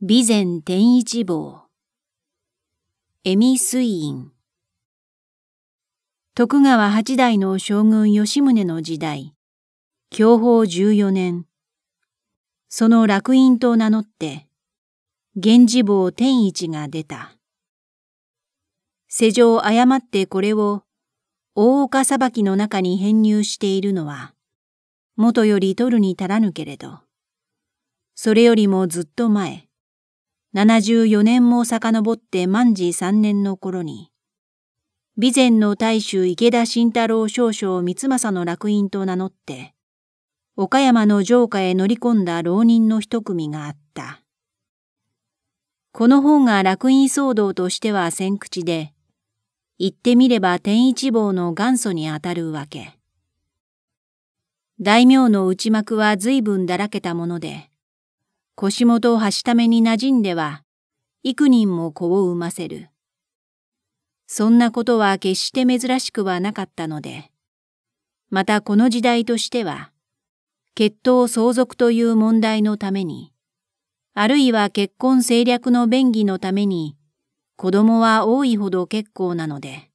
備前天一坊。恵美水院。徳川八代の将軍吉宗の時代、享保十四年、その楽院と名乗って、源氏坊天一が出た。世上誤ってこれを、大岡裁きの中に編入しているのは、元より取るに足らぬけれど、それよりもずっと前、74年も遡って万事3年の頃に、備前の大衆池田慎太郎少将三政の楽印と名乗って、岡山の城下へ乗り込んだ浪人の一組があった。この方が楽印騒動としては先口で、言ってみれば天一坊の元祖にあたるわけ。大名の内幕は随分だらけたもので、腰元を端ために馴染んでは、幾人も子を産ませる。そんなことは決して珍しくはなかったので、またこの時代としては、血統相続という問題のために、あるいは結婚政略の便宜のために、子供は多いほど結構なので、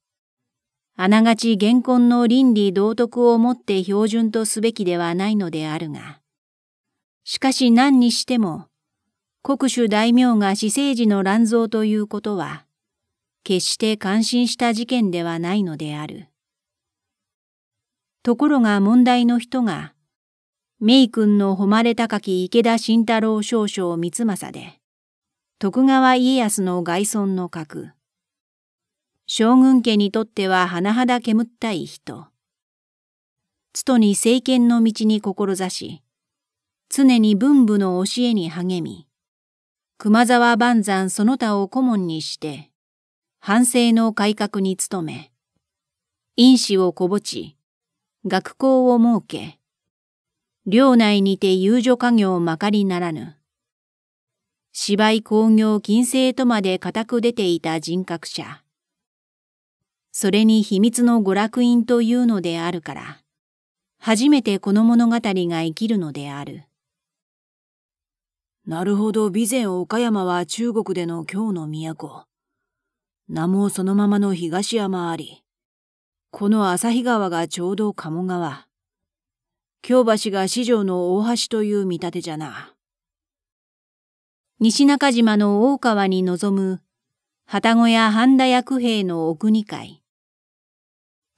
あながち現婚の倫理道徳をもって標準とすべきではないのであるが、しかし何にしても、国主大名が私生児の乱造ということは、決して感心した事件ではないのである。ところが問題の人が、メイ君の誉れ高き池田慎太郎少将光政で、徳川家康の外孫の格。将軍家にとっては甚だ煙ったい人。つとに政権の道に志し、常に文武の教えに励み、熊沢万山その他を顧問にして、反省の改革に努め、因子をこぼち、学校を設け、領内にて遊女家業まかりならぬ。芝居工業禁制とまで固く出ていた人格者。それに秘密の娯楽院というのであるから、初めてこの物語が生きるのである。なるほど、備前岡山は中国での京の都。名もそのままの東山あり。この旭川がちょうど鴨川。京橋が四条の大橋という見立てじゃな。西中島の大川に臨む、旗子や半田役兵の奥二階。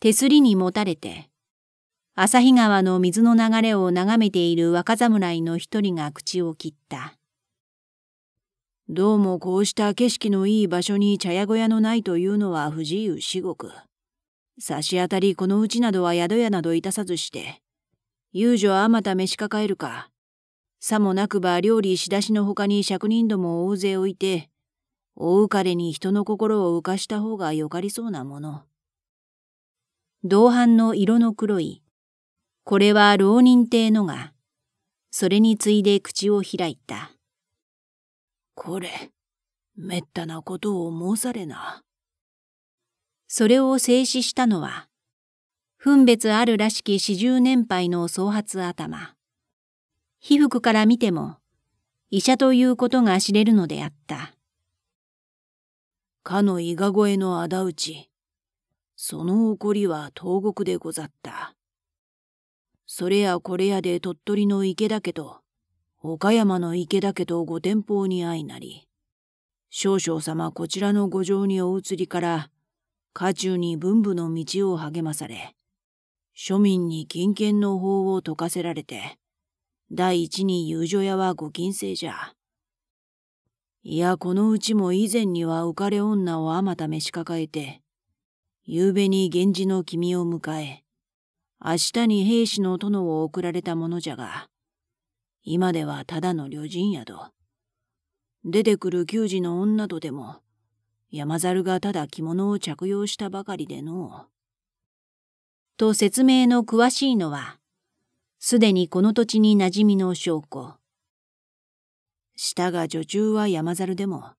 手すりに持たれて、旭川の水の流れを眺めている若侍の一人が口を切った。どうもこうした景色のいい場所に茶屋小屋のないというのは不自由至極。差し当たりこのうちなどは宿屋などいたさずして、遊女はあまた召し抱えるか、さもなくば料理仕出しの他に職人ども大勢置いて、大浮かれに人の心を浮かした方がよかりそうなもの。同伴の色の黒い。これは浪人亭のが、それに次いで口を開いた。これ、滅多なことを申されな。それを制止したのは、分別あるらしき四十年配の総髪頭。被服から見ても、医者ということが知れるのであった。かの伊賀越えの仇討ち、その怒りは東国でござった。それやこれやで鳥取の池だけど、岡山の池田家とご天保に相なり、少々様こちらのご城にお移りから、家中に文武の道を励まされ、庶民に金券の法を解かせられて、第一に遊女屋はご金制じゃ。いや、このうちも以前には浮かれ女をあまた召し抱えて、夕べに源氏の君を迎え、明日に兵士の殿を送られたものじゃが、今ではただの旅人宿。出てくる給仕の女とでも、山猿がただ着物を着用したばかりでのと説明の詳しいのは、すでにこの土地に馴染みの証拠。したが女中は山猿でも、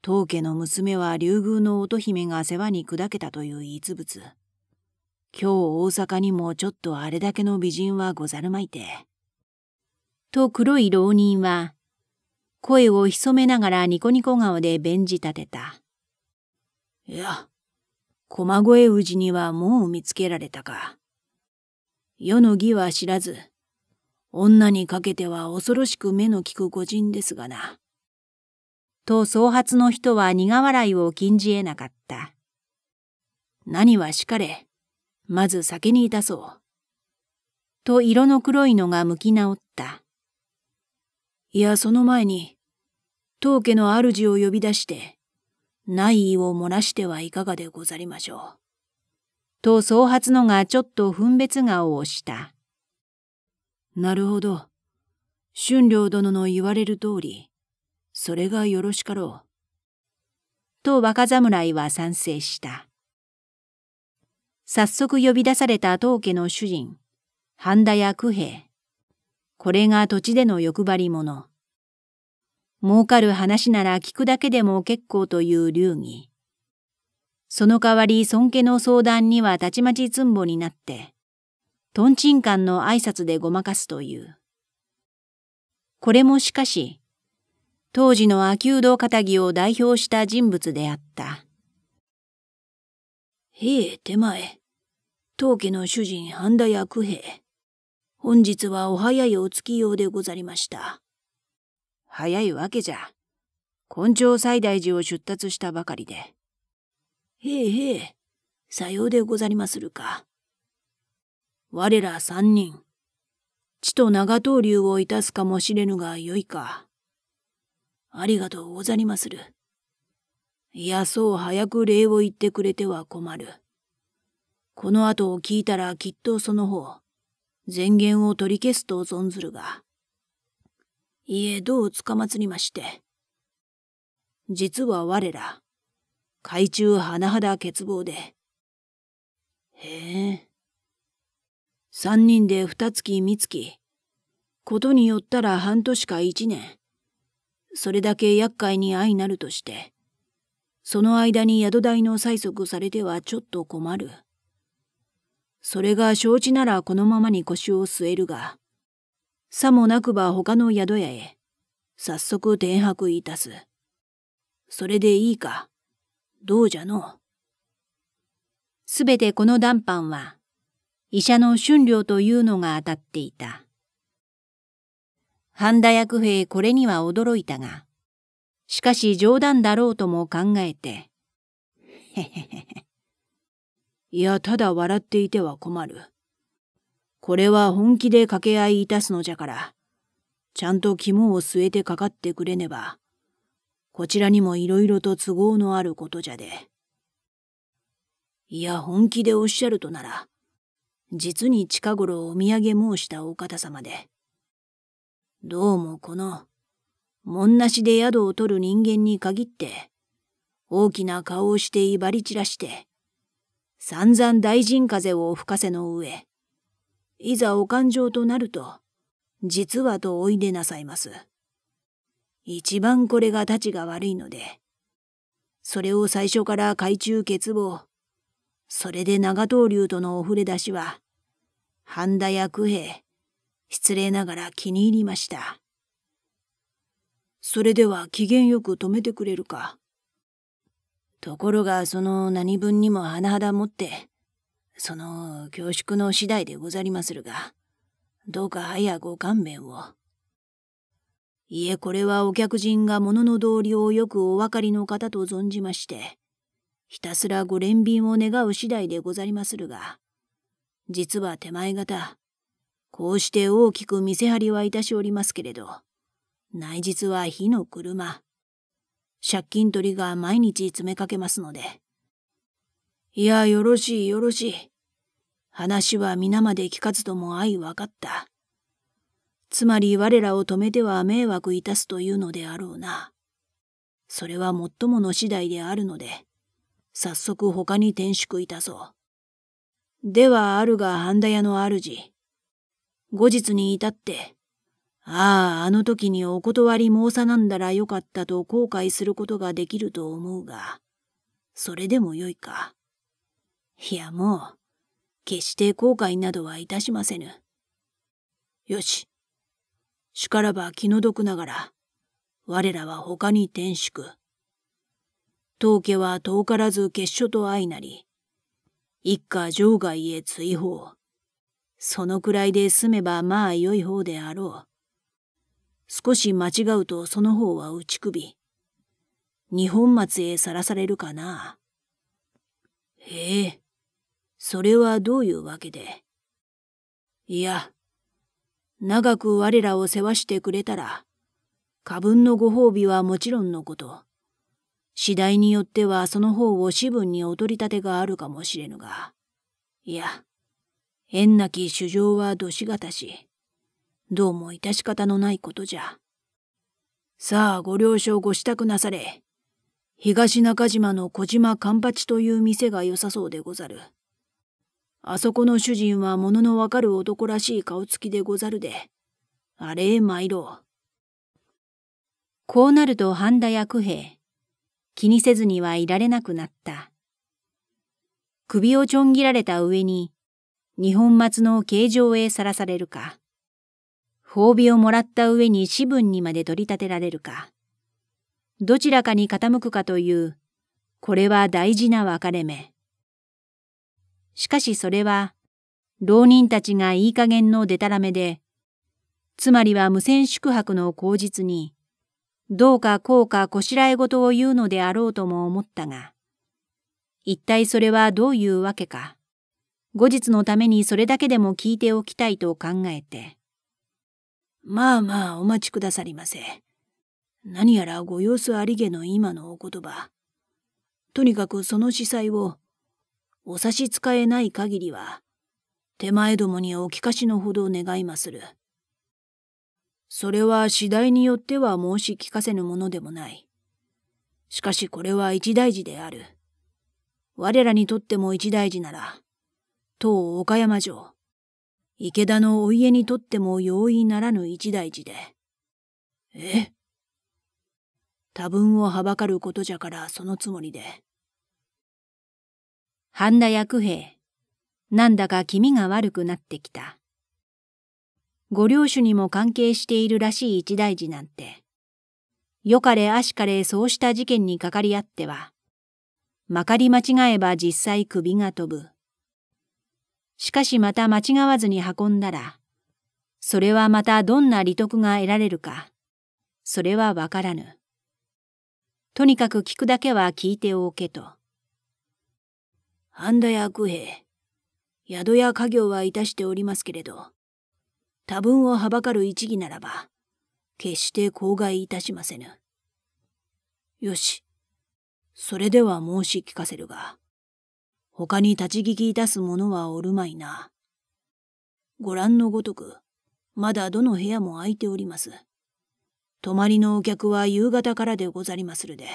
当家の娘は竜宮の乙姫が世話に砕けたという逸物。今日大阪にもちょっとあれだけの美人はござるまいて。と黒い浪人は、声を潜めながらニコニコ顔で弁じ立てた。いや、駒越氏にはもう見つけられたか。世の義は知らず、女にかけては恐ろしく目の利く個人ですがな。と総発の人は苦笑いを禁じ得なかった。何はしかれ、まず酒にいたそう。と色の黒いのが向き直った。いや、その前に、当家の主を呼び出して、内意を漏らしてはいかがでござりましょう。と、総発のがちょっと分別顔をした。なるほど。春良殿の言われる通り、それがよろしかろう。と若侍は賛成した。早速呼び出された当家の主人、半田や九兵衛。これが土地での欲張り者。儲かる話なら聞くだけでも結構という流儀。その代わり尊家の相談にはたちまちつんぼになって、とんちんかんの挨拶でごまかすという。これもしかし、当時の秋うど片木を代表した人物であった。へえ、手前。当家の主人半田屋九兵衛。本日はお早いお月用でござりました。早いわけじゃ。根性西大寺を出立したばかりで。へえへえ、さようでござりまするか。我ら三人、地と長刀流をいたすかもしれぬがよいか。ありがとうござりまする。いや、そう早く礼を言ってくれては困る。この後を聞いたらきっとその方、前言を取り消すと存ずるが、いえどうつかまつりまして、実は我ら、海中甚だ欠乏で、へえ、三人で二月三月、ことによったら半年か一年、それだけ厄介に相なるとして、その間に宿代の催促されてはちょっと困る。それが承知ならこのままに腰を据えるが、さもなくば他の宿屋へ、早速転泊いたす。それでいいか。どうじゃの。すべてこの談判は、医者の春良というのが当たっていた。半田薬兵これには驚いたが、しかし冗談だろうとも考えて、へへへへ。いや、ただ笑っていては困る。これは本気で掛け合いいたすのじゃから、ちゃんと肝を据えてかかってくれねば、こちらにもいろいろと都合のあることじゃで。いや、本気でおっしゃるとなら、実に近頃お土産申したお方様で。どうもこの、もんなしで宿を取る人間に限って、大きな顔をして威張り散らして、散々大臣風を吹かせの上、いざお勘定となると、実はとおいでなさいます。一番これがたちが悪いので、それを最初から懐中欠乏、それで長東流とのお触れ出しは、半田や九兵、失礼ながら気に入りました。それでは機嫌よく止めてくれるか。ところがその何分にも甚だもって、その恐縮の次第でござりまするが、どうか早ご勘弁を。いえ、これはお客人が物の道理をよくお分かりの方と存じまして、ひたすらご憐憫を願う次第でござりまするが、実は手前方、こうして大きく見せ張りはいたしおりますけれど、内実は火の車、借金取りが毎日詰めかけますので。いや、よろしいよろしい。話は皆まで聞かずとも相分かった。つまり我らを止めては迷惑いたすというのであろうな。それは最もの次第であるので、早速他に転宿いたそう。ではあるが半田屋の主。後日に至って、ああ、あの時にお断り申さなんだらよかったと後悔することができると思うが、それでもよいか。いやもう、決して後悔などはいたしませぬ。よし。しからば気の毒ながら、我らは他に転宿。当家は遠からず結所と相なり、一家場外へ追放。そのくらいで済めばまあ良い方であろう。少し間違うとその方は打ち首。二本松へさらされるかな。へえ、それはどういうわけで。いや、長く我らを世話してくれたら、過分のご褒美はもちろんのこと。次第によってはその方を子分にお取り立てがあるかもしれぬが。いや、縁なき主生はどしがたし。どうも致し方のないことじゃ。さあご了承ご支度なされ。東中島の小島勘八という店が良さそうでござる。あそこの主人は物のわかる男らしい顔つきでござるで、あれへ参ろう。こうなると半田や九兵衛、気にせずにはいられなくなった。首をちょん切られた上に、二本松の形状へさらされるか。褒美をもらった上に私分にまで取り立てられるか。どちらかに傾くかという、これは大事な分かれ目。しかしそれは、浪人たちがいい加減のデタラメで、つまりは無線宿泊の口実に、どうかこうかこしらえ事を言うのであろうとも思ったが、一体それはどういうわけか、後日のためにそれだけでも聞いておきたいと考えて、まあまあお待ちくださりませ。何やらご様子ありげの今のお言葉。とにかくその司祭を、お差し支えない限りは、手前どもにお聞かしのほど願いまする。それは次第によっては申し聞かせぬものでもない。しかしこれは一大事である。我らにとっても一大事なら、当岡山城、池田のお家にとっても容易ならぬ一大事で。え多分をはばかることじゃからそのつもりで。半田薬兵、なんだか気味が悪くなってきた。ご領主にも関係しているらしい一大事なんて、よかれあしかれそうした事件にかかりあっては、まかり間違えば実際首が飛ぶ。しかしまた間違わずに運んだら、それはまたどんな利得が得られるか、それはわからぬ。とにかく聞くだけは聞いておけと。半田屋九兵宿や家業はいたしておりますけれど、多分をはばかる一義ならば、決して口外いたしませぬ。よし、それでは申し聞かせるが、他に立ち聞き出す者はおるまいな。ご覧のごとく、まだどの部屋も空いております。泊まりのお客は夕方からでござりまするで。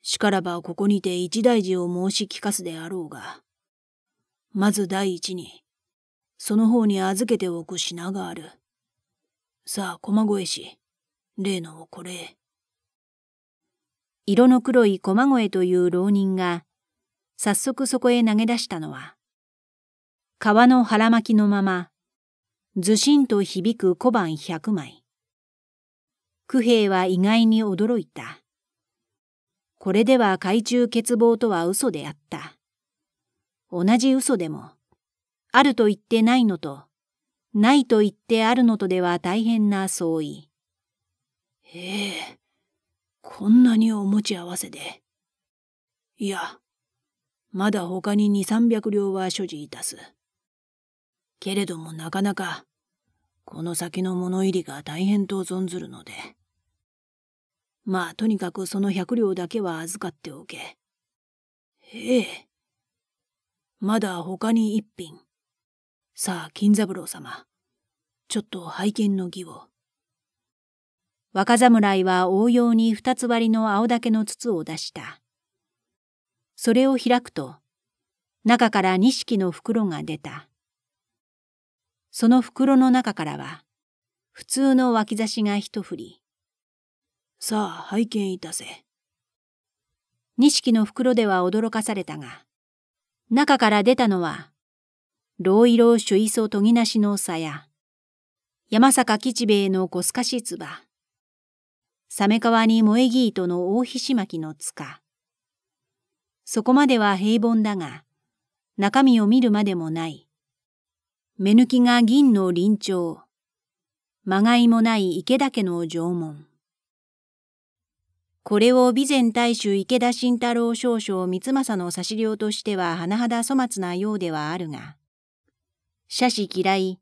しからばここにて一大事を申し聞かすであろうが、まず第一に、その方に預けておく品がある。さあ、駒越し、例のこれ色の黒い駒越という浪人が早速そこへ投げ出したのは、川の腹巻きのまま、ずしんと響く小判百枚。九兵は意外に驚いた。これでは海中欠乏とは嘘であった。同じ嘘でも、あると言ってないのと、ないと言ってあるのとでは大変な相違。ええ、こんなにお持ち合わせで。いや、まだ他に二三百両は所持いたす。けれどもなかなか、この先の物入りが大変と存ずるので。まあ、とにかくその百両だけは預かっておけ。ええ。まだ他に一品。さあ、金三郎様。ちょっと拝見の儀を。若侍は応用に二つ割りの青竹の筒を出した。それを開くと、中から錦の袋が出た。その袋の中からは、普通の脇差しが一振り。さあ、拝見いたせ。錦の袋では驚かされたが、中から出たのは、老色老磯研ぎなしのさや、山坂吉兵衛の小透かしつ鮫川に萌え木糸の大菱巻の塚、そこまでは平凡だが、中身を見るまでもない。目抜きが銀の臨調。まがいもない池田家の縄文。これを備前大衆池田慎太郎少将三政の差し料としては甚だ粗末なようではあるが、社視嫌い、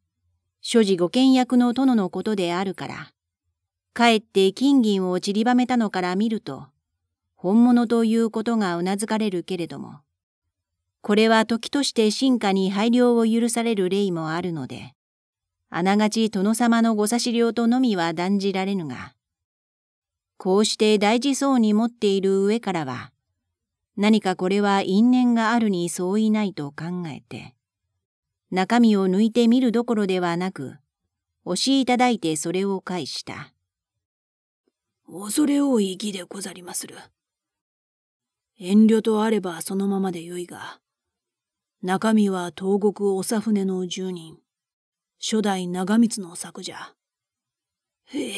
所持御倹約の殿のことであるから、かえって金銀を散りばめたのから見ると、本物ということがうなずかれるけれども、これは時として進化に配慮を許される例もあるので、あながち殿様のご差し量とのみは断じられぬが、こうして大事そうに持っている上からは、何かこれは因縁があるに相違ないと考えて、中身を抜いてみるどころではなく、押しいただいてそれを返した。恐れ多い義でござりまする。遠慮とあればそのままでよいが、中身は東国長船の住人、初代長光の作じゃ。へえ。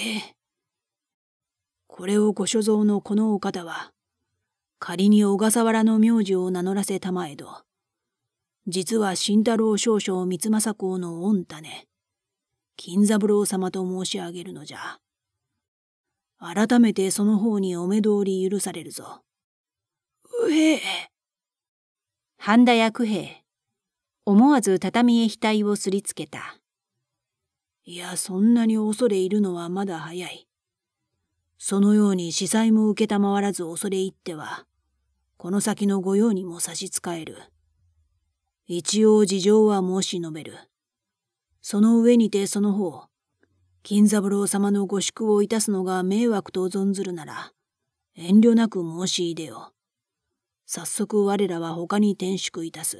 これをご所蔵のこのお方は、仮に小笠原の名字を名乗らせたまえど、実は慎太郎少将三政公の御種、金三郎様と申し上げるのじゃ。改めてその方にお目通り許されるぞ。兵半田役兵思わず畳へ額をすりつけたいやそんなに恐れいるのはまだ早いそのように司祭も承らず恐れ入ってはこの先の御用にも差し支える一応事情は申し述べるその上にてその方金三郎様のご宿をいたすのが迷惑と存ずるなら遠慮なく申し入れよ早速我らは他に転宿いたす。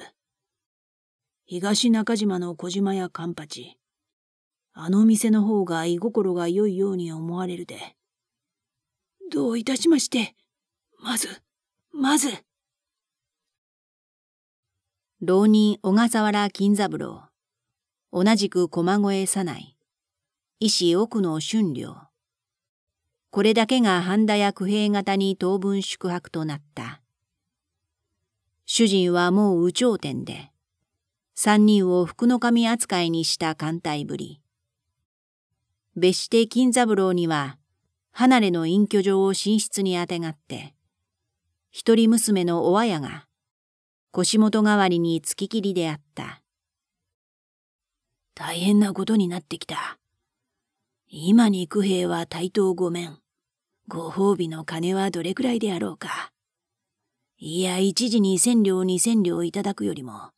東中島の小島やカンパチ。あの店の方が居心が良いように思われるで。どういたしまして。まず、まず。浪人小笠原金三郎。同じく駒越左内。医師奥野俊良。これだけが半田や九平型に当分宿泊となった。主人はもう有頂天で、三人を福の神扱いにした艦隊ぶり。別して金三郎には、離れの隠居場を寝室にあてがって、一人娘のお綾が、腰元代わりにつききりであった。大変なことになってきた。今に九兵は対等ごめん。ご褒美の金はどれくらいであろうか。いや、一時に千両二千両いただくよりも、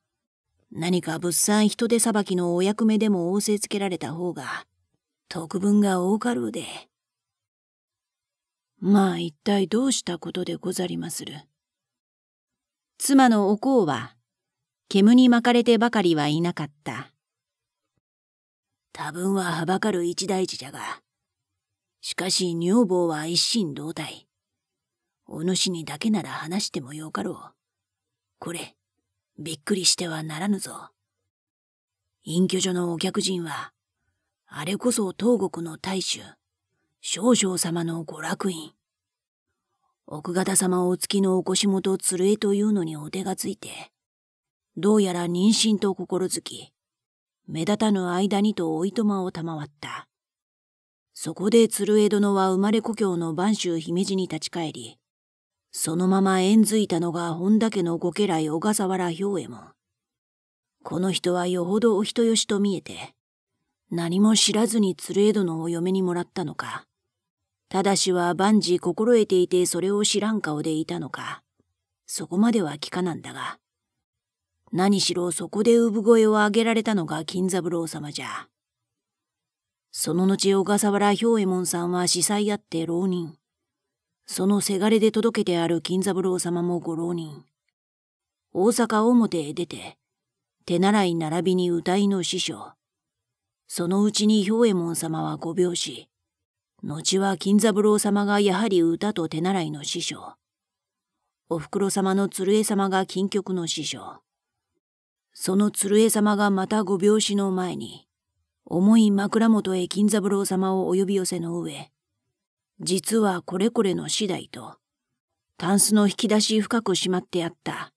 何か物産人手さばきのお役目でも仰せつけられた方が、特分が多かるうで。まあ一体どうしたことでござりまする。妻のおこうは、煙に巻かれてばかりはいなかった。多分ははばかる一大事じゃが、しかし女房は一心同体。お主にだけなら話してもよかろう。これ、びっくりしてはならぬぞ。隠居所のお客人は、あれこそ東国の大衆、少々様の娯楽院。奥方様お付きのお腰元鶴江というのにお手がついて、どうやら妊娠と心づき、目立たぬ間にとおいとまを賜った。そこで鶴江殿は生まれ故郷の播州姫路に立ち返り、そのまま縁づいたのが本田家のご家来小笠原兵衛も。この人はよほどお人よしと見えて、何も知らずに鶴江殿を嫁にもらったのか。ただしは万事心得ていてそれを知らん顔でいたのか。そこまでは聞かなんだが。何しろそこで産声を上げられたのが金三郎様じゃ。その後小笠原兵衛門さんは司祭あって浪人。そのせがれで届けてある金三郎様もご浪人。大阪表へ出て、手習い並びに歌いの師匠。そのうちに兵衛門様はご病死。後は金三郎様がやはり歌と手習いの師匠。お袋様の鶴江様が金曲の師匠。その鶴江様がまたご病死の前に、重い枕元へ金三郎様をお呼び寄せの上、実はこれこれの次第と、タンスの引き出し深くしまってあった、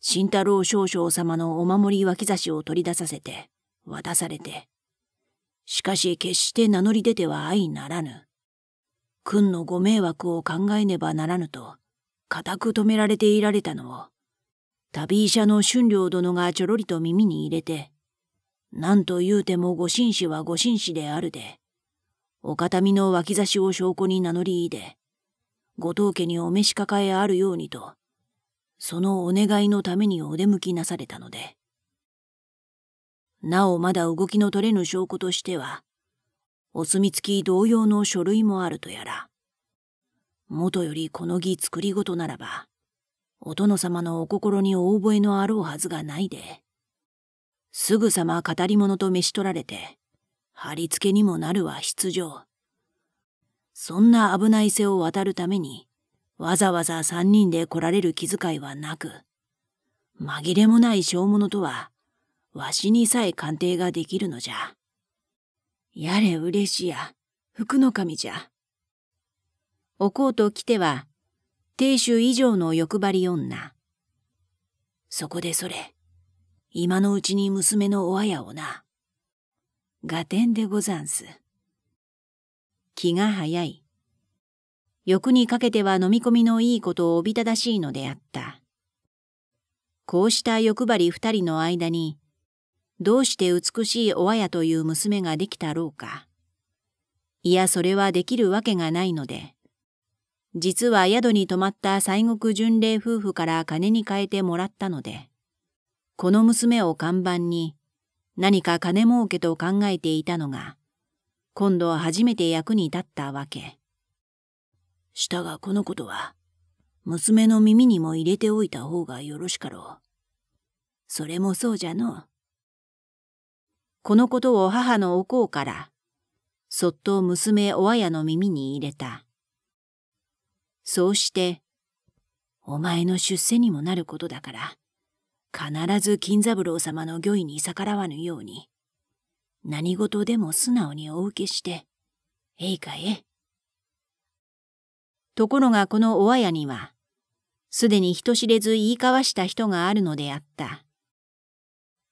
慎太郎少将様のお守り脇差しを取り出させて、渡されて。しかし決して名乗り出ては相ならぬ。君のご迷惑を考えねばならぬと、固く止められていられたのを、旅医者の春良殿がちょろりと耳に入れて、何と言うてもご紳士はご紳士であるで、お形見の脇差しを証拠に名乗り入れ、ご当家にお召し抱えあるようにと、そのお願いのためにお出向きなされたので。なおまだ動きの取れぬ証拠としては、お墨付き同様の書類もあるとやら。もとよりこの儀作りごとならば、お殿様のお心に応募えのあろうはずがないで。すぐさま語り物と召し取られて、貼り付けにもなるは必要。そんな危ない瀬を渡るために、わざわざ三人で来られる気遣いはなく、紛れもない小物とは、わしにさえ鑑定ができるのじゃ。やれ嬉しや、福の神じゃ。おこうと来ては、亭主以上の欲張り女。そこでそれ、今のうちに娘のおあやをな。合点でござんす。気が早い。欲にかけては飲み込みのいいことをおびただしいのであった。こうした欲張り二人の間に、どうして美しいおあやという娘ができたろうか。いや、それはできるわけがないので。実は宿に泊まった西国巡礼夫婦から金に変えてもらったので、この娘を看板に、何か金儲けと考えていたのが、今度は初めて役に立ったわけ。したがこのことは、娘の耳にも入れておいた方がよろしかろう。それもそうじゃの。このことを母のおこうから、そっと娘おあやの耳に入れた。そうして、お前の出世にもなることだから、必ず金三郎様の御意に逆らわぬように、何事でも素直にお受けして、えいかえ。ところがこのおあやには、すでに人知れず言い交わした人があるのであった。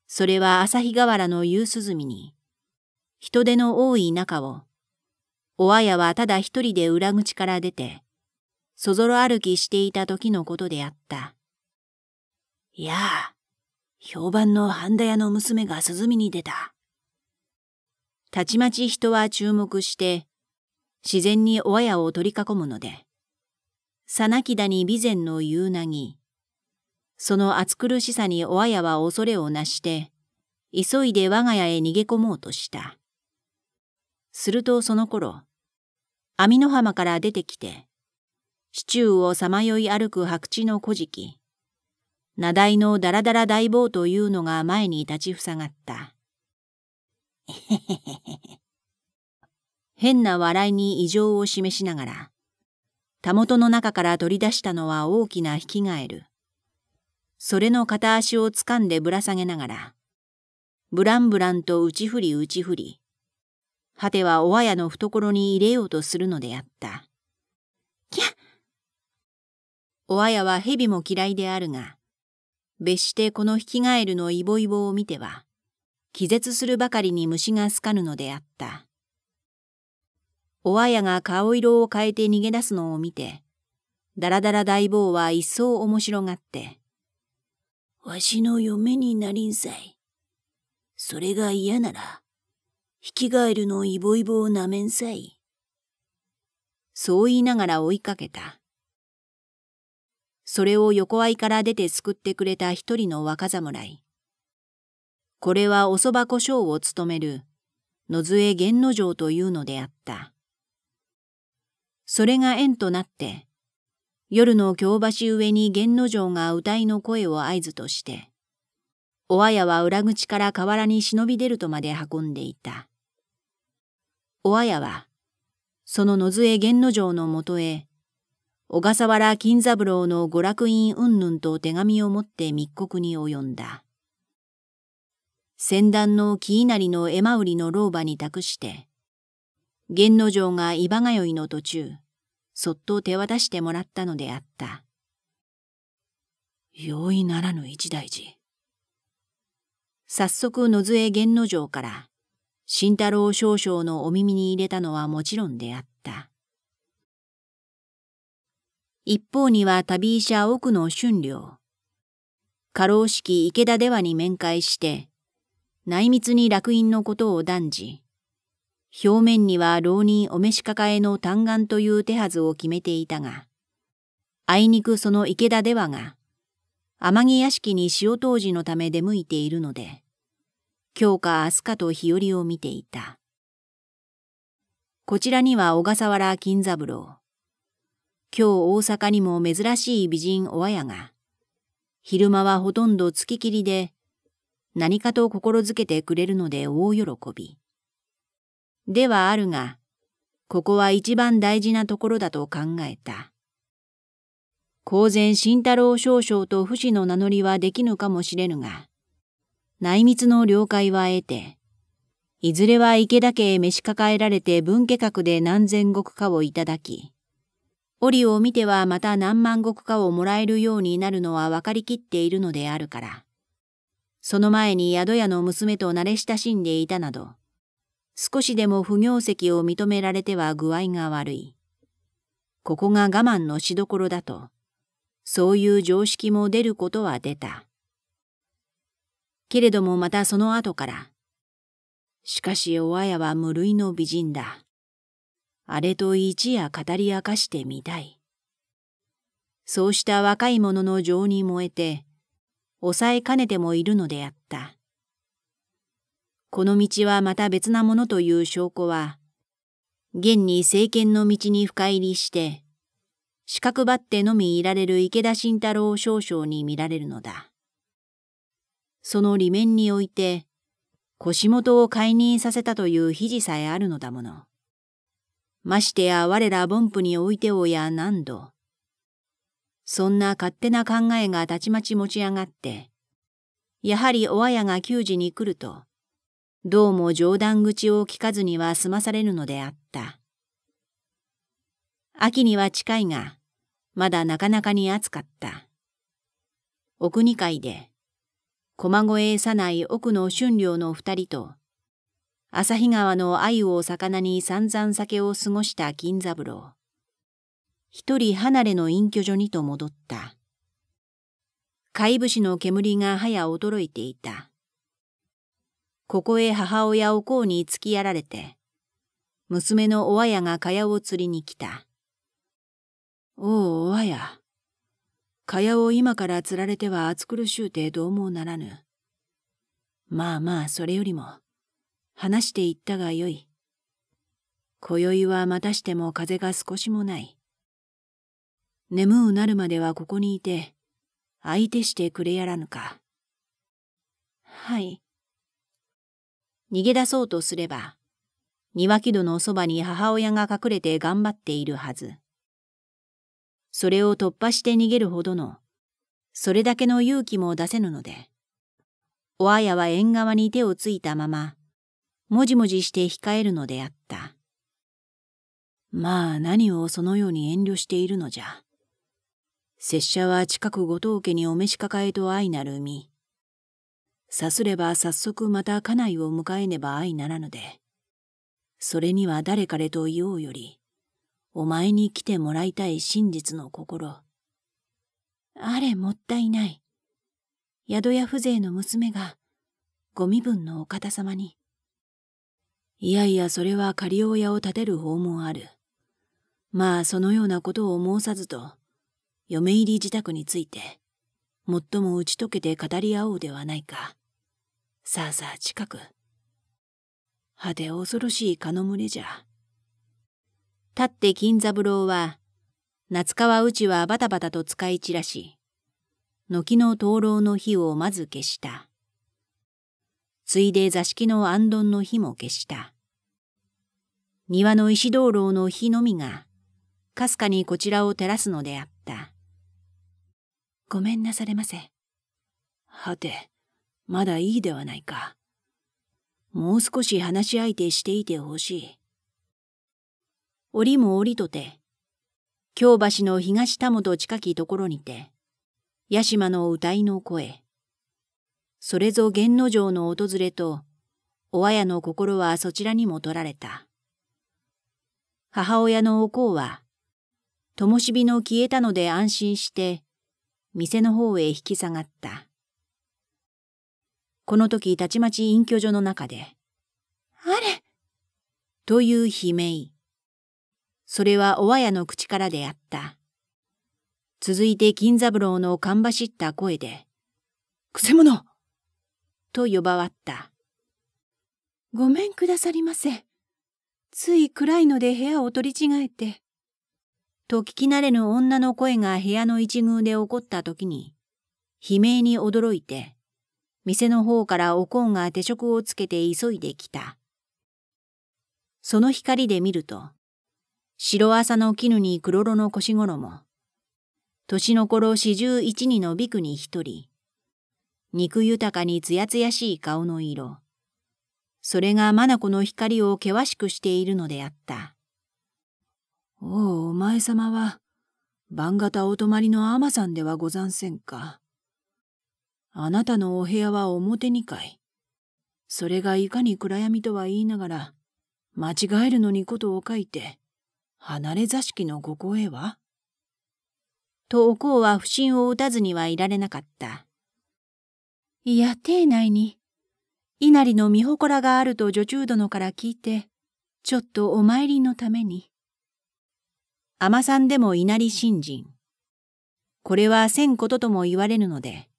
それは旭河原の夕涼みに、人手の多い中を、おあやはただ一人で裏口から出て、そぞろ歩きしていた時のことであった。いやあ、評判の半田屋の娘が涼みに出た。たちまち人は注目して、自然におやを取り囲むので、さなきだに備前の言うなぎ、その暑苦しさにおやは恐れをなして、急いで我が家へ逃げ込もうとした。するとその頃、網の浜から出てきて、市中をさまよい歩く白地の古事記、名題のダラダラ大棒というのが前に立ちふさがった。変な笑いに異常を示しながら、たもとの中から取り出したのは大きなヒキガエル。それの片足をつかんでぶら下げながら、ブランブランと打ち振り打ち振り、果てはおあやの懐に入れようとするのであった。きゃおあやは蛇も嫌いであるが、別してこのヒキガエルのイボイボを見ては、気絶するばかりに虫がすかぬのであった。おあやが顔色を変えて逃げ出すのを見て、だらだら大坊は一層面白がって、わしの嫁になりんさい。それが嫌なら、ヒキガエルのイボイボをなめんさい。そう言いながら追いかけた。それを横合いから出て救ってくれた一人の若侍。これはおそば小将を務める野杖源之丞というのであった。それが縁となって、夜の京橋上に源之丞が歌いの声を合図として、おあやは裏口から河原に忍び出るとまで運んでいた。おあやは、その野杖源之丞のもとへ小笠原金三郎の娯楽院云々と手紙を持って密告に及んだ。先段の木稲荷の絵馬売りの老婆に託して、玄之丞が伊庭通いの途中、そっと手渡してもらったのであった。容易ならぬ一大事。早速野津江之丞から、慎太郎少将のお耳に入れたのはもちろんであった。一方には旅医者奥の春良。過労死期池田ではに面会して、内密に楽院のことを断じ、表面には浪人お召し抱えの嘆願という手はずを決めていたが、あいにくその池田ではが、天城屋敷に塩当時のため出向いているので、今日か明日かと日和を見ていた。こちらには小笠原金三郎。今日大阪にも珍しい美人おあやが、昼間はほとんど月切りで、何かと心づけてくれるので大喜び。ではあるが、ここは一番大事なところだと考えた。公然慎太郎少々と不死の名乗りはできぬかもしれぬが、内密の了解は得て、いずれは池田家へ召し抱えられて文家格で何千石かをいただき、折を見てはまた何万石かをもらえるようになるのは分かりきっているのであるから。その前に宿屋の娘と慣れ親しんでいたなど、少しでも不行跡を認められては具合が悪い。ここが我慢のしどころだと、そういう常識も出ることは出た。けれどもまたその後から、しかしおあやは無類の美人だ。あれと一夜語り明かしてみたい。そうした若い者の情に燃えて、抑えかねてもいるのであった。この道はまた別なものという証拠は、現に政権の道に深入りして、四角張ってのみいられる池田慎太郎少将に見られるのだ。その理面において、腰元を解任させたという肘さえあるのだもの。ましてや我ら凡夫においておや何度。そんな勝手な考えがたちまち持ち上がって、やはりおやが給仕に来ると、どうも冗談口を聞かずには済まされるのであった。秋には近いが、まだなかなかに暑かった。奥二階で、駒越えさない奥の春寮の二人と、旭川の鮎を魚に散々酒を過ごした金三郎。一人離れの隠居所にと戻った。貝節の煙がはや衰えていた。ここへ母親をこうに突きやられて、娘のおあやが蚊帳を釣りに来た。おお、おあや。蚊帳を今から釣られては暑苦しゅうてどうもならぬ。まあまあ、それよりも。話していったがよい。今宵はまたしても風が少しもない。眠うなるまではここにいて、相手してくれやらぬか。はい。逃げ出そうとすれば、庭木戸のそばに母親が隠れて頑張っているはず。それを突破して逃げるほどの、それだけの勇気も出せぬので、おあやは縁側に手をついたまま、もじもじして控えるのであった。まあ何をそのように遠慮しているのじゃ。拙者は近くご当家にお召し抱えと愛なる身。さすれば早速また家内を迎えねば愛ならぬで。それには誰彼と言おうより、お前に来てもらいたい真実の心。あれもったいない。宿屋風情の娘が、ご身分のお方様に。いやいやそれは仮親を立てる法もある。まあそのようなことを申さずと、嫁入り自宅について、最も打ち解けて語り合おうではないか。さあさあ近く。はて恐ろしい蚊の群れじゃ。立って金三郎は、夏川うちはバタバタと使い散らし、軒の灯籠の火をまず消した。ついで座敷のあんどんの火も消した。庭の石灯籠の火のみが、かすかにこちらを照らすのであった。ごめんなされませ。はて、まだいいではないか。もう少し話し相手していてほしい。折も折とて、京橋の東田本と近きところにて、八島の歌いの声、それぞ源之丞の訪れと、お綾の心はそちらにも取られた。母親のおこうは、ともしびの消えたので安心して、店の方へ引き下がった。この時たちまち隠居所の中で、あれという悲鳴。それはお綾の口からであった。続いて金三郎のかんばしった声で、くせ者と呼ばわった。ごめんくださりませ。つい暗いので部屋を取り違えて。と聞き慣れぬ女の声が部屋の一宮で起こった時に、悲鳴に驚いて、店の方からおこうが手食をつけて急いできた。その光で見ると、白朝の絹に黒炉の腰衣、年の頃四十一にのびくに一人、肉豊かにつやつやしい顔の色。それがマナコの光を険しくしているのであった。おお、お前様は、番型お泊まりのアマさんではござんせんか。あなたのお部屋は表二階。それがいかに暗闇とは言いながら、間違えるのにことを書いて、離れ座敷のここへはとおこうは不審を打たずにはいられなかった。いや、邸内に、稲荷の見祠があると女中殿から聞いて、ちょっとお参りのために。尼さんでも稲荷新人。これはせんこととも言われぬので、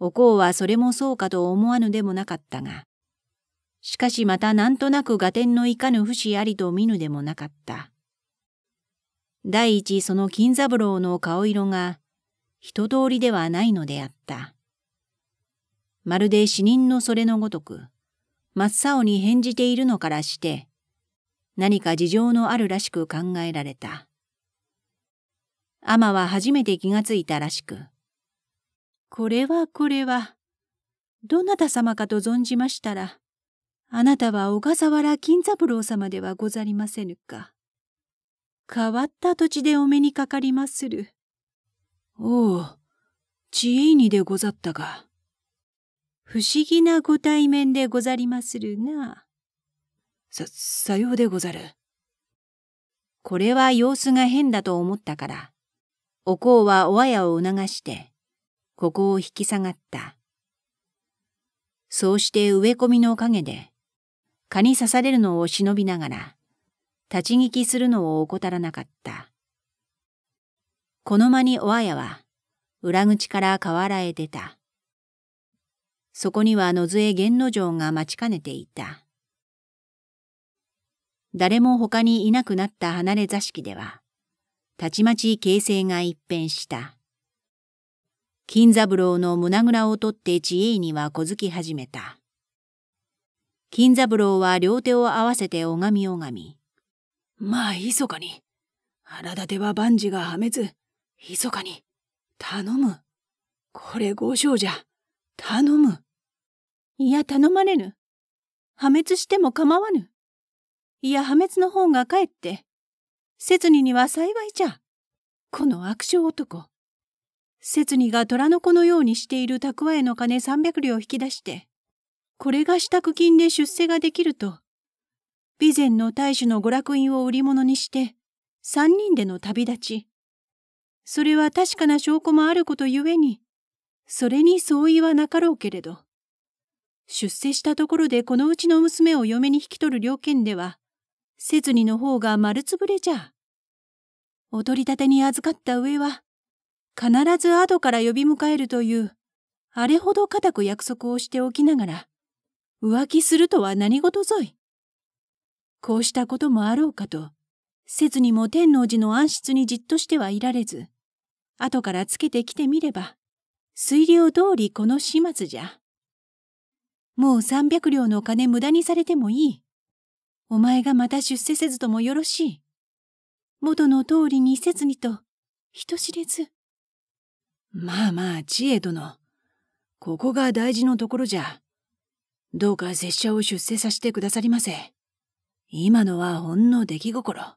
おこうはそれもそうかと思わぬでもなかったが、しかしまたなんとなく合点のいかぬ節ありと見ぬでもなかった。第一その金三郎の顔色が一通りではないのであった。まるで死人のそれのごとく、真っ青に返じているのからして、何か事情のあるらしく考えられた。アマは初めて気がついたらしく。これはこれは、どなた様かと存じましたら、あなたは小笠原金三郎様ではござりませぬか。変わった土地でお目にかかりまする。おお、ちいにでござったか。不思議なご対面でござりまするな。さ、さようでござる。これは様子が変だと思ったから、おこうはおあやを促して、ここを引き下がった。そうして植え込みの陰で、蚊に刺されるのを忍びながら、立ち聞きするのを怠らなかった。この間におあやは、裏口から河原へ出た。そこには野添源之丞が待ちかねていた。誰も他にいなくなった離れ座敷では、たちまち形勢が一変した。金三郎の胸ぐらを取って知恵には小づき始めた。金三郎は両手を合わせて拝み拝み。まあ、密かに。腹立ては万事がはず、滅。密かに。頼む。これ五章じゃ。頼む。いや、頼まれぬ。破滅しても構わぬ。いや、破滅の方がかえって、節にには幸いじゃ。この悪性男。節にが虎の子のようにしている蓄えの金三百両引き出して、これが支度金で出世ができると、備前の大主の娯楽院を売り物にして、三人での旅立ち。それは確かな証拠もあることゆえに、それに相違はなかろうけれど。出世したところでこのうちの娘を嫁に引き取る了見では、せずにの方が丸つぶれじゃ。お取り立てに預かった上は、必ず後から呼び迎えるという、あれほど固く約束をしておきながら、浮気するとは何事ぞい。こうしたこともあろうかと、せずにも天皇寺の暗室にじっとしてはいられず、後からつけてきてみれば、推量通りこの始末じゃ。もう三百両のお金無駄にされてもいい。お前がまた出世せずともよろしい。元の通りにせずにと、人知れず。まあまあ、知恵殿。ここが大事のところじゃ。どうか拙者を出世させてくださりませ。今のはほんの出来心。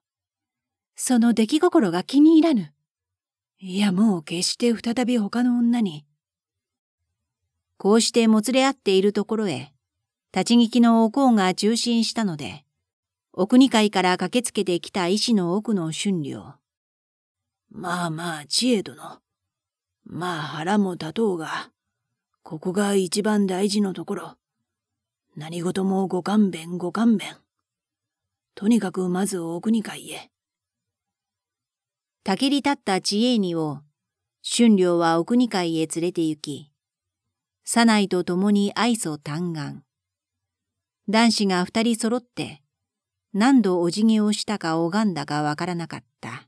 その出来心が気に入らぬ。いやもう決して再び他の女にこうしてもつれ合っているところへ、立ち聞きのおこうが中心したので、奥二階から駆けつけてきた医師の奥の俊良。まあまあ、知恵殿。まあ腹も立とうが、ここが一番大事のところ。何事もご勘弁ご勘弁。とにかくまず奥二階へ。たけり立った知恵にを、春良は奥二階へ連れて行き、サナイと共に愛想嘆願。男子が二人揃って、何度お辞儀をしたか拝んだかわからなかった。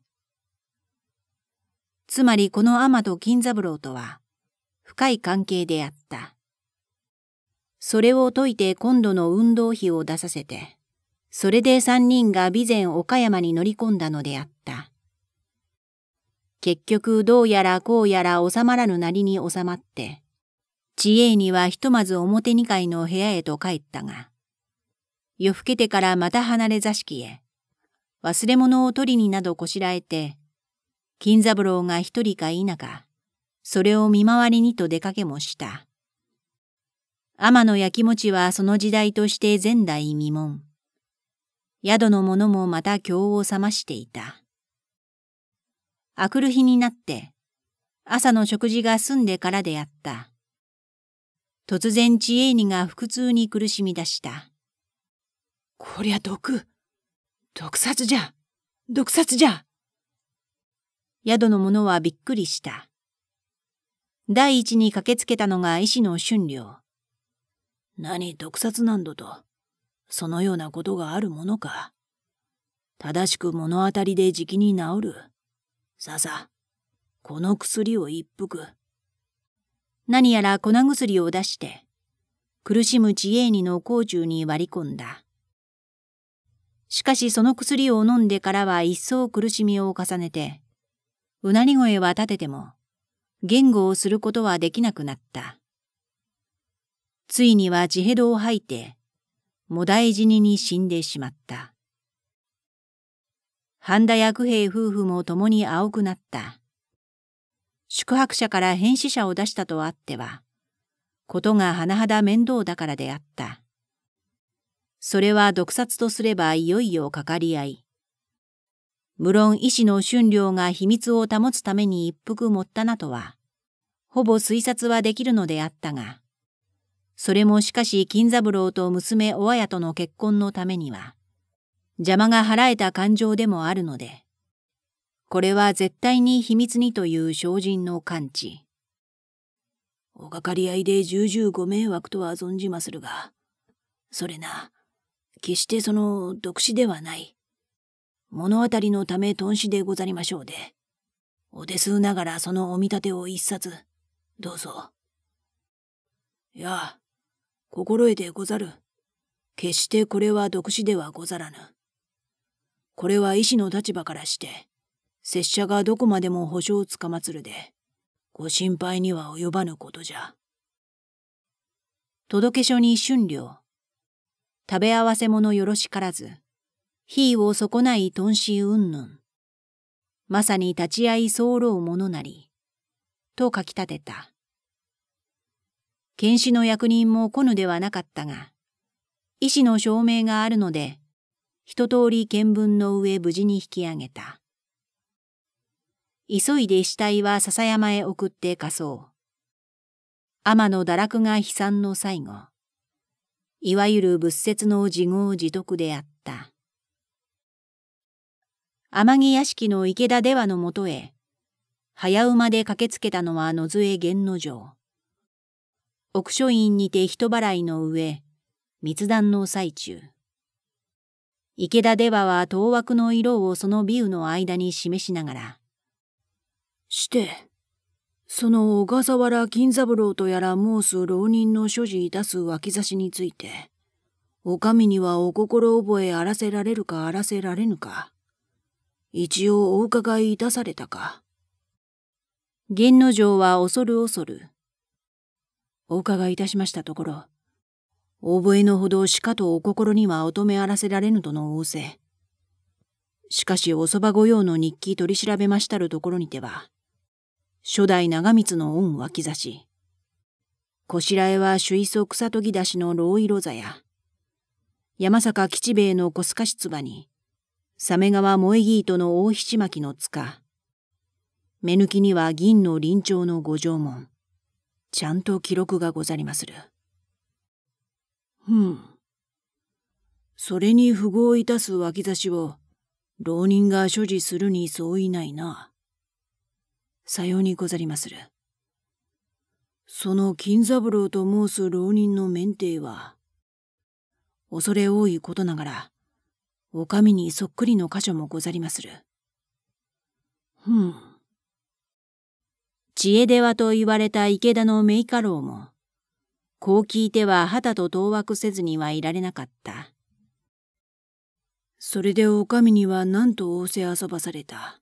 つまりこの天と金三郎とは、深い関係であった。それを解いて今度の運動費を出させて、それで三人が備前岡山に乗り込んだのであった。結局どうやらこうやら収まらぬなりに収まって、知恵にはひとまず表二階の部屋へと帰ったが、夜更けてからまた離れ座敷へ、忘れ物を取りになどこしらえて、金三郎が一人か否か、それを見回りにと出かけもした。天の焼き餅はその時代として前代未聞。宿の者もまた今日を覚ましていた。明くる日になって、朝の食事が済んでからであった。突然知恵にが腹痛に苦しみ出した。こりゃ毒。毒殺じゃ。毒殺じゃ。宿の者はびっくりした。第一に駆けつけたのが医師の俊良。何毒殺なんだと。そのようなことがあるものか。正しく物当たりでじきに治る。ささ、この薬を一服。何やら粉薬を出して、苦しむ自衛にの甲冑に割り込んだ。しかしその薬を飲んでからは一層苦しみを重ねて、うなり声は立てても、言語をすることはできなくなった。ついには地ヘドを吐いて、もだい死にに死んでしまった。半田薬兵夫婦も共に青くなった。宿泊者から変死者を出したとあっては、ことが甚だ面倒だからであった。それは毒殺とすればいよいよかかり合い。無論医師の春寮が秘密を保つために一服持ったなとは、ほぼ推察はできるのであったが、それもしかし金三郎と娘おあやとの結婚のためには、邪魔が払えた感情でもあるので、これは絶対に秘密にという精進の感知。おかかり合いで重々ご迷惑とは存じまするが、それな、決してその独死ではない。物語のため頓死でござりましょうで、お手数ながらそのお見立てを一冊、どうぞ。やや、心得てござる。決してこれは独死ではござらぬ。これは医師の立場からして、拙者がどこまでも保証つかまつるで、ご心配には及ばぬことじゃ。届け書に春料。食べ合わせ物よろしからず、非を損ない頓死うんぬん。まさに立ち会い候うものなり、と書き立てた。検視の役人も来ぬではなかったが、医師の証明があるので、一通り見聞の上無事に引き上げた。急いで死体は笹山へ送って火葬。天の堕落が悲惨の最後。いわゆる仏説の自業自得であった。天城屋敷の池田ではのもとへ、早馬で駆けつけたのは野添源之丞。奥書院にて人払いの上、密談の最中。池田ではは当枠の色をそのビューの間に示しながら、して、その小笠原金三郎とやら申す浪人の所持いたす脇差しについて、お上にはお心覚えあらせられるかあらせられぬか、一応お伺いいたされたか。源之丞は恐る恐る。お伺いいたしましたところ、覚えのほどしかとお心にはお止めあらせられぬとの仰せ。しかしおそば御用の日記取り調べましたるところにては、初代長光の恩脇差し。こしらえは朱磯草研ぎ出しの老色座や、山坂吉兵衛の小須賀しばに、鮫川萌木糸の大菱巻の塚、目抜きには銀の臨調の五条門、ちゃんと記録がござりまする。うん。それに符号いたす脇差しを、浪人が所持するに相違ないな。さようにござりまする。その金三郎と申す浪人の免停は、恐れ多いことながら、お上にそっくりの箇所もござりまする。ふん。知恵ではと言われた池田の名家老も、こう聞いては旗と当惑せずにはいられなかった。それでお上には何と仰せ遊ばされた。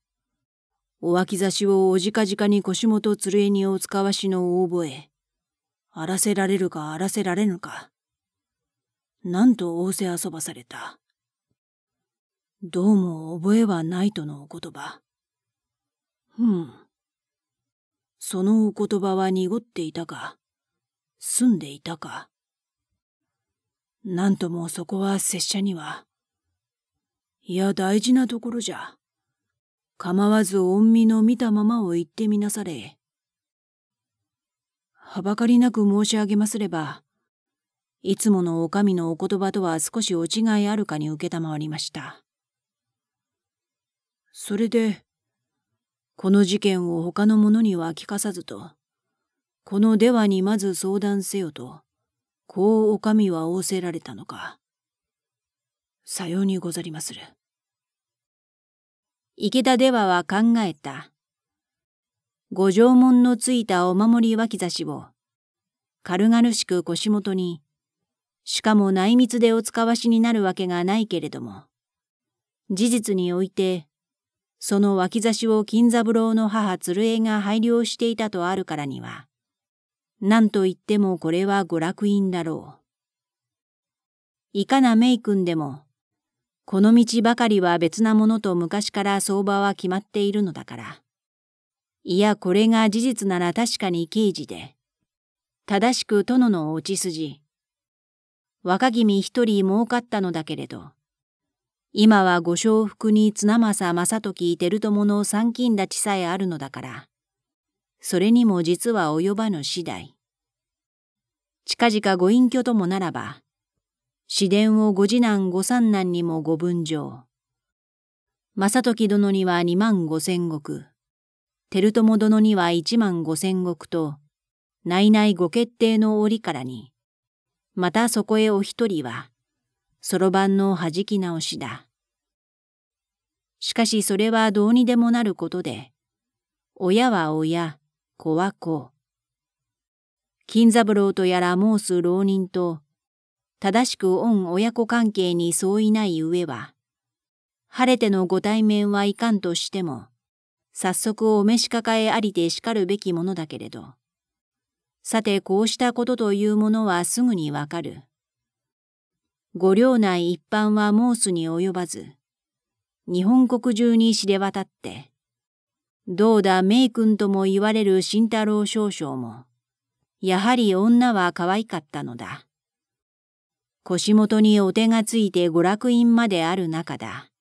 お脇差しをおじかじかに腰元鶴江にお使わしの大え。荒らせられるか荒らせられぬか。なんと仰せ遊ばされた。どうも覚えはないとのお言葉。ふむ。そのお言葉は濁っていたか、澄んでいたか。なんともそこは拙者には。いや大事なところじゃ。構わず御身の見たままを言ってみなされ。はばかりなく申し上げますれば、いつものお上のお言葉とは少しお違いあるかに承りました。それで、この事件を他の者には聞かさずと、この出はにまず相談せよと、こうお上は仰せられたのか。さようにござりまする。池田ではは考えた。五条門のついたお守り脇差しを、軽々しく腰元に、しかも内密でお使わしになるわけがないけれども、事実において、その脇差しを金三郎の母鶴江が拝領していたとあるからには、何と言ってもこれは娯楽院だろう。いかなメイ君でも、この道ばかりは別なものと昔から相場は決まっているのだから。いや、これが事実なら確かに刑事で。正しく殿の落ち筋。若君一人儲かったのだけれど、今はご承服に綱政正時照友の参勤立ちさえあるのだから、それにも実は及ばぬ次第。近々ご隠居ともならば、市伝をご次男ご三男にもご分譲。正時殿には二万五千石、照友殿には一万五千石と、内々ご決定の折からに、またそこへお一人は、そろばんの弾き直しだ。しかしそれはどうにでもなることで、親は親、子は子。金三郎とやら申す浪人と、正しく恩親子関係に相違ない上は、晴れてのご対面はいかんとしても、早速お召し抱えありて叱るべきものだけれど。さてこうしたことというものはすぐにわかる。ご領内一般は申すに及ばず、日本国中に知れ渡って、どうだ名君とも言われる慎太郎少将も、やはり女は可愛かったのだ。腰元にお手がついて娯楽院まである中だ。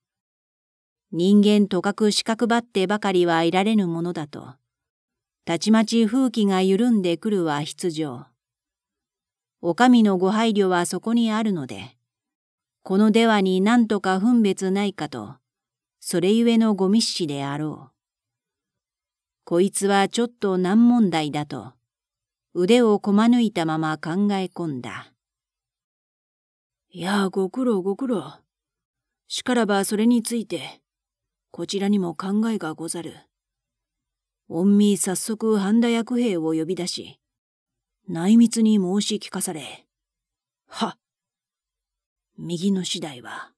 人間とかく四角ばってばかりはいられぬものだと。たちまち風紀が緩んでくるは必要。お上のご配慮はそこにあるので、この出はになんとか分別ないかと、それゆえのご密使であろう。こいつはちょっと難問題だと、腕をこまぬいたまま考え込んだ。やあご苦労ご苦労。しからばそれについて、こちらにも考えがござる。恩身早速半田役兵を呼び出し、内密に申し聞かされ、は右の次第は。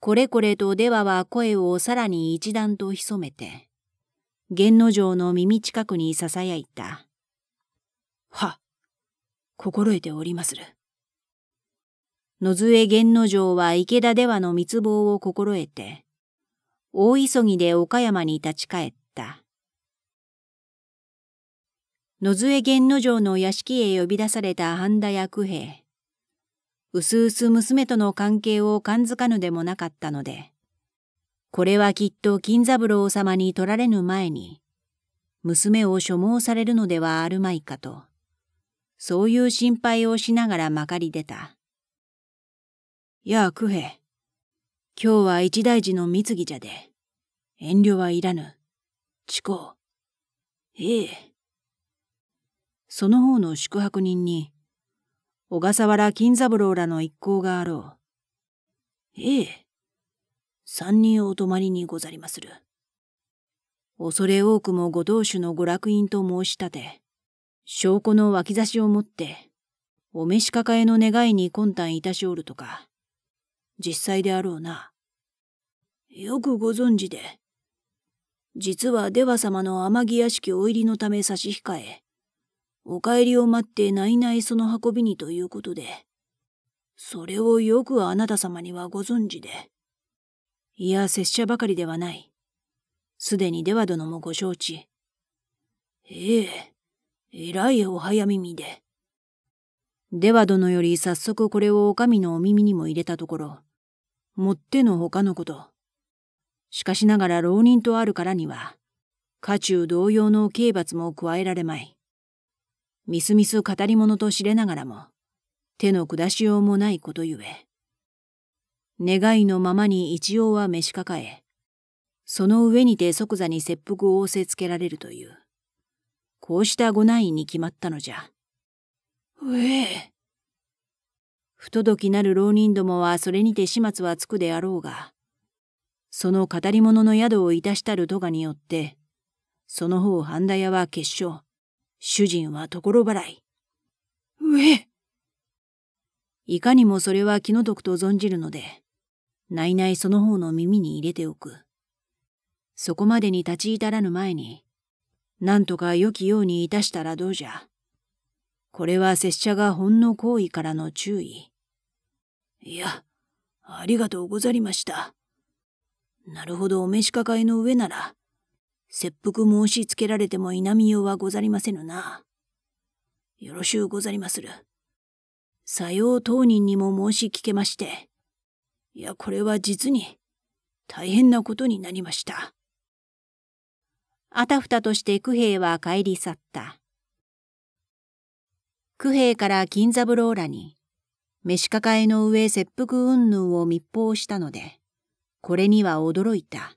これこれと出羽は声をさらに一段と潜めて、源之丞の耳近くに囁いた。は心得ておりまする。野添源之丞は池田ではの密謀を心得て、大急ぎで岡山に立ち返った。野添源之丞の屋敷へ呼び出された半田や兵うすうす娘との関係を感づかぬでもなかったので、これはきっと金三郎様に取られぬ前に、娘を所望されるのではあるまいかと、そういう心配をしながらまかり出た。やあ、クヘ。今日は一大事の貢ぎじゃで。遠慮はいらぬ。こ行。ええ。その方の宿泊人に、小笠原金三郎らの一行があろう。ええ。三人お泊まりにござりまする。恐れ多くもご当主の娯楽院と申し立て、証拠の脇差しを持って、お召し抱えの願いに魂胆いたしおるとか。実際であろうな。よくご存知で。実は出羽様の天城屋敷お入りのため差し控え、お帰りを待ってないないその運びにということで、それをよくあなた様にはご存知で。いや、拙者ばかりではない。すでに出羽殿もご承知。ええ、えらいお早耳で。出羽殿より早速これをお上のお耳にも入れたところ、もってのほかのこと。しかしながら浪人とあるからには、家中同様の刑罰も加えられまい。みすみす語り物と知れながらも、手の下しようもないことゆえ。願いのままに一応は召し抱え、その上にて即座に切腹を仰せつけられるという。こうしたご易に決まったのじゃ。うええ。不届きなる浪人どもはそれにて始末はつくであろうが、その語り物の宿をいたしたるとがによって、その方半田屋は決勝、主人は所払い。うえいかにもそれは気の毒と存じるので、内々その方の耳に入れておく。そこまでに立ち至らぬ前に、なんとか良きようにいたしたらどうじゃ。これは拙者がほんの行為からの注意。いや、ありがとうござりました。なるほどお召し抱えの上なら、切腹申し付けられても否みようはござりませぬな。よろしゅうござりまする。さよう当人にも申し聞けまして。いや、これは実に大変なことになりました。あたふたとして九兵衛は帰り去った。九兵衛から金三郎らに、召し抱えの上切腹云々を密報したので、これには驚いた。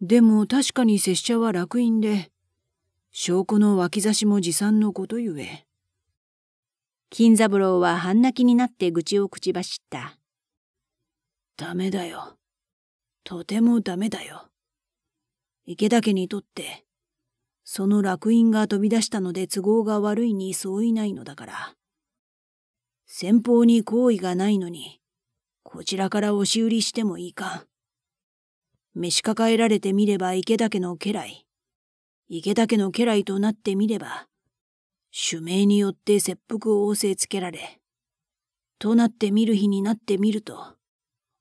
でも確かに拙者は楽印で、証拠の脇差しも持参のことゆえ。金三郎は半泣きになって愚痴を口走った。ダメだよ。とてもダメだよ。池田家にとって、その楽印が飛び出したので都合が悪いに相違ないのだから。先方に好意がないのに、こちらから押し売りしてもいいかん。召し抱えられてみれば池田家の家来。池田家の家来となってみれば、主命によって切腹を仰せつけられ、となってみる日になってみると、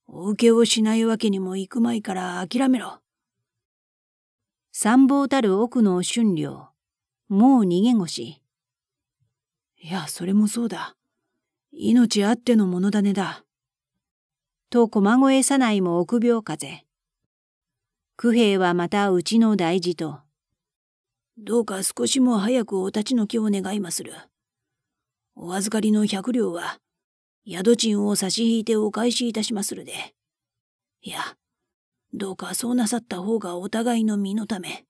お受けをしないわけにもいくまいから諦めろ。参謀たる奥の春良、もう逃げ腰。いや、それもそうだ。命あっての物種だ。と駒越さないも臆病風。九兵衛はまたうちの大事と。どうか少しも早くお立ちのきを願いまする。お預かりの百両は、宿賃を差し引いてお返しいたしまするで。いや、どうかそうなさった方がお互いの身のため。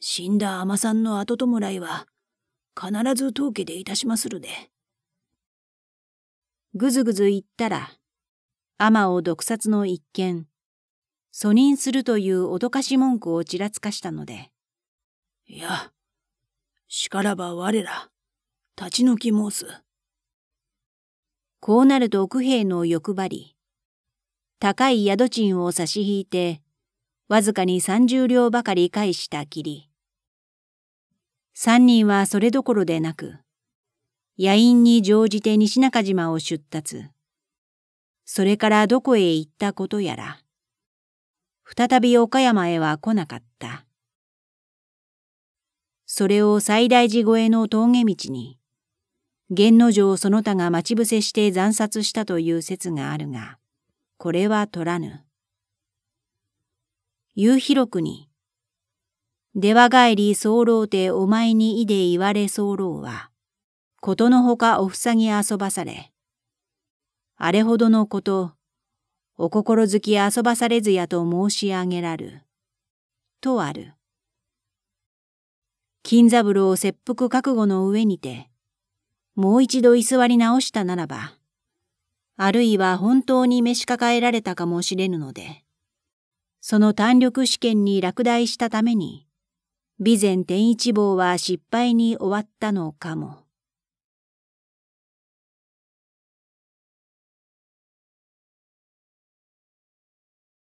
死んだ尼さんの後弔いは、必ず当家でいたしまするで。ぐずぐず言ったら、アマを毒殺の一件、訴認するという脅かし文句をちらつかしたので。いや、しからば我ら、立ち退き申す。こうなると奥兵の欲張り、高い宿賃を差し引いて、わずかに三十両ばかり返したきり。三人はそれどころでなく、野因に乗じて西中島を出立。それからどこへ行ったことやら、再び岡山へは来なかった。それを西大寺越えの峠道に、源之丞その他が待ち伏せして惨殺したという説があるが、これは取らぬ。夕広くに、出羽帰り候亭お前にいで言われ候は、ことのほかおふさぎ遊ばされ、あれほどのこと、お心づき遊ばされずやと申し上げらる。とある。金三郎を切腹覚悟の上にて、もう一度居座り直したならば、あるいは本当に召し抱えられたかもしれぬので、その単力試験に落第したために、備前天一坊は失敗に終わったのかも。